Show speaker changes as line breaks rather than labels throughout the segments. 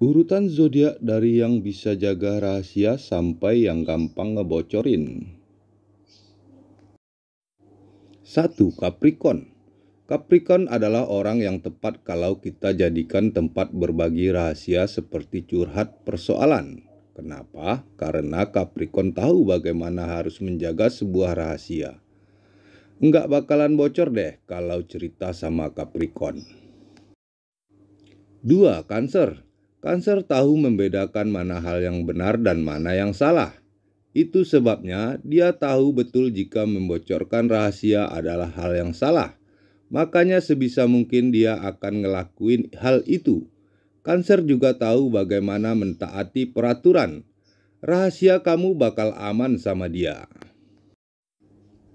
Urutan zodiak dari yang bisa jaga rahasia sampai yang gampang ngebocorin. 1. Capricorn. Capricorn adalah orang yang tepat kalau kita jadikan tempat berbagi rahasia seperti curhat persoalan. Kenapa? Karena Capricorn tahu bagaimana harus menjaga sebuah rahasia. Enggak bakalan bocor deh kalau cerita sama Capricorn. 2. Cancer Kanser tahu membedakan mana hal yang benar dan mana yang salah. Itu sebabnya dia tahu betul jika membocorkan rahasia adalah hal yang salah. Makanya sebisa mungkin dia akan ngelakuin hal itu. Kanser juga tahu bagaimana mentaati peraturan. Rahasia kamu bakal aman sama dia.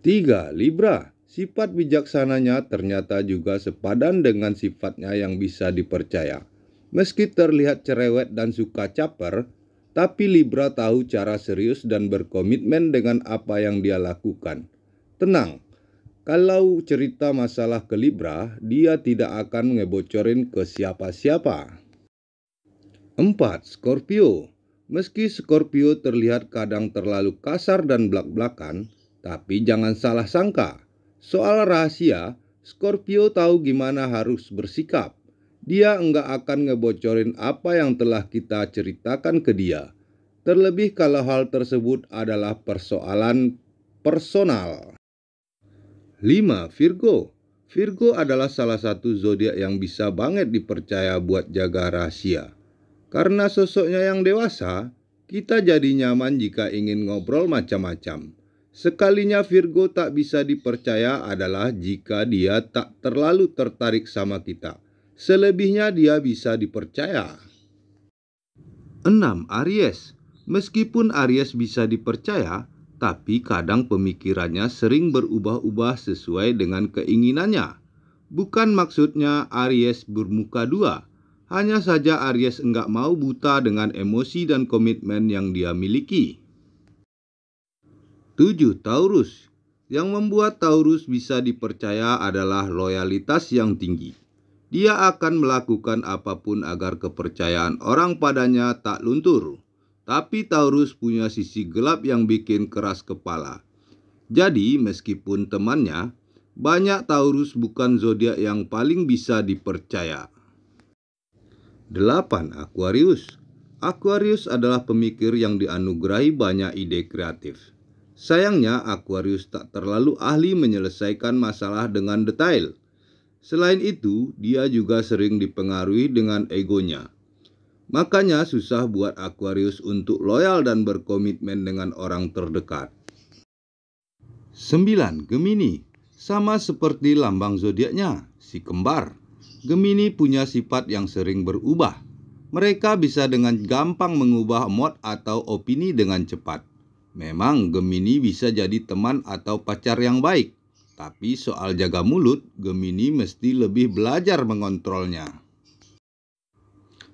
3. Libra Sifat bijaksananya ternyata juga sepadan dengan sifatnya yang bisa dipercaya Meski terlihat cerewet dan suka caper, tapi Libra tahu cara serius dan berkomitmen dengan apa yang dia lakukan. Tenang, kalau cerita masalah ke Libra, dia tidak akan ngebocorin ke siapa-siapa. 4. Scorpio Meski Scorpio terlihat kadang terlalu kasar dan blak-blakan, tapi jangan salah sangka. Soal rahasia, Scorpio tahu gimana harus bersikap dia enggak akan ngebocorin apa yang telah kita ceritakan ke dia. Terlebih kalau hal tersebut adalah persoalan personal. 5. Virgo Virgo adalah salah satu zodiak yang bisa banget dipercaya buat jaga rahasia. Karena sosoknya yang dewasa, kita jadi nyaman jika ingin ngobrol macam-macam. Sekalinya Virgo tak bisa dipercaya adalah jika dia tak terlalu tertarik sama kita Selebihnya dia bisa dipercaya. 6. Aries Meskipun Aries bisa dipercaya, tapi kadang pemikirannya sering berubah-ubah sesuai dengan keinginannya. Bukan maksudnya Aries bermuka dua, hanya saja Aries enggak mau buta dengan emosi dan komitmen yang dia miliki. 7. Taurus Yang membuat Taurus bisa dipercaya adalah loyalitas yang tinggi. Ia akan melakukan apapun agar kepercayaan orang padanya tak luntur. Tapi Taurus punya sisi gelap yang bikin keras kepala. Jadi, meskipun temannya, banyak Taurus bukan zodiak yang paling bisa dipercaya. 8. Aquarius Aquarius adalah pemikir yang dianugerahi banyak ide kreatif. Sayangnya, Aquarius tak terlalu ahli menyelesaikan masalah dengan detail. Selain itu, dia juga sering dipengaruhi dengan egonya. Makanya susah buat Aquarius untuk loyal dan berkomitmen dengan orang terdekat. 9. Gemini Sama seperti lambang zodiaknya, si kembar. Gemini punya sifat yang sering berubah. Mereka bisa dengan gampang mengubah mood atau opini dengan cepat. Memang Gemini bisa jadi teman atau pacar yang baik, tapi soal jaga mulut, Gemini mesti lebih belajar mengontrolnya.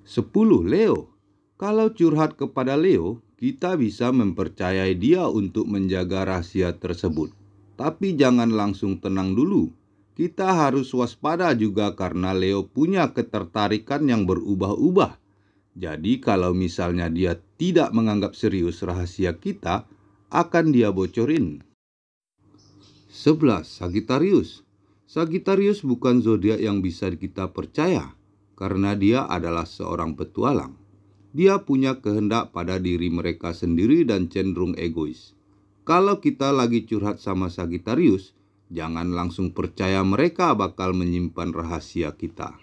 10. Leo Kalau curhat kepada Leo, kita bisa mempercayai dia untuk menjaga rahasia tersebut. Tapi jangan langsung tenang dulu. Kita harus waspada juga karena Leo punya ketertarikan yang berubah-ubah. Jadi kalau misalnya dia tidak menganggap serius rahasia kita, akan dia bocorin. 11. Sagitarius Sagitarius bukan zodiak yang bisa kita percaya karena dia adalah seorang petualang. Dia punya kehendak pada diri mereka sendiri dan cenderung egois. Kalau kita lagi curhat sama Sagittarius, jangan langsung percaya mereka bakal menyimpan rahasia kita.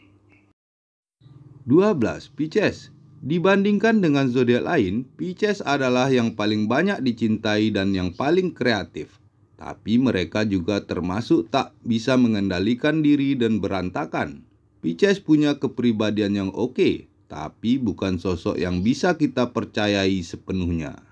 12. Pisces Dibandingkan dengan zodiak lain, Pisces adalah yang paling banyak dicintai dan yang paling kreatif tapi mereka juga termasuk tak bisa mengendalikan diri dan berantakan. Pisces punya kepribadian yang oke, tapi bukan sosok yang bisa kita percayai sepenuhnya.